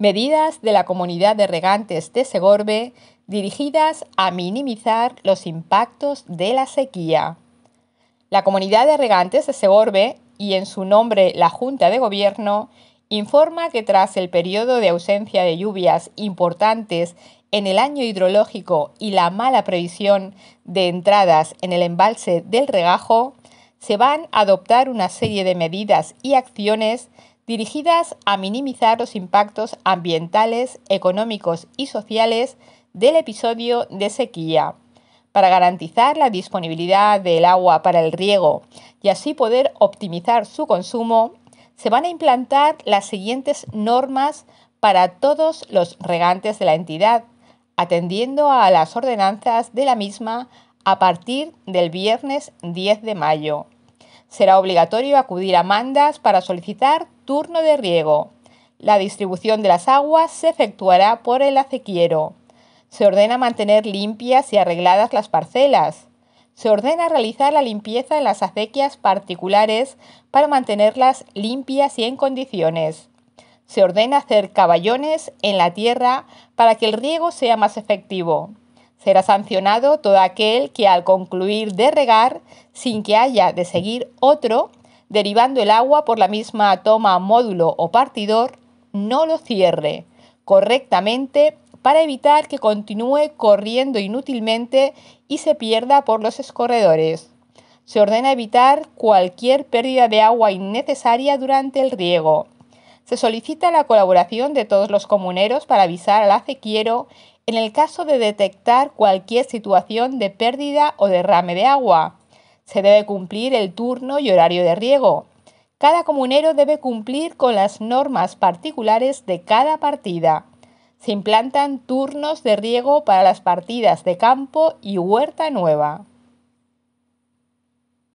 medidas de la comunidad de regantes de Segorbe dirigidas a minimizar los impactos de la sequía. La comunidad de regantes de Segorbe y en su nombre la Junta de Gobierno informa que tras el periodo de ausencia de lluvias importantes en el año hidrológico y la mala previsión de entradas en el embalse del regajo, se van a adoptar una serie de medidas y acciones dirigidas a minimizar los impactos ambientales, económicos y sociales del episodio de sequía, para garantizar la disponibilidad del agua para el riego y así poder optimizar su consumo, se van a implantar las siguientes normas para todos los regantes de la entidad, atendiendo a las ordenanzas de la misma a partir del viernes 10 de mayo. Será obligatorio acudir a mandas para solicitar turno de riego. La distribución de las aguas se efectuará por el acequiero. Se ordena mantener limpias y arregladas las parcelas. Se ordena realizar la limpieza en las acequias particulares para mantenerlas limpias y en condiciones. Se ordena hacer caballones en la tierra para que el riego sea más efectivo. Será sancionado todo aquel que al concluir de regar, sin que haya de seguir otro, derivando el agua por la misma toma, módulo o partidor, no lo cierre correctamente para evitar que continúe corriendo inútilmente y se pierda por los escorredores. Se ordena evitar cualquier pérdida de agua innecesaria durante el riego. Se solicita la colaboración de todos los comuneros para avisar al acequiero en el caso de detectar cualquier situación de pérdida o derrame de agua. Se debe cumplir el turno y horario de riego. Cada comunero debe cumplir con las normas particulares de cada partida. Se implantan turnos de riego para las partidas de campo y huerta nueva.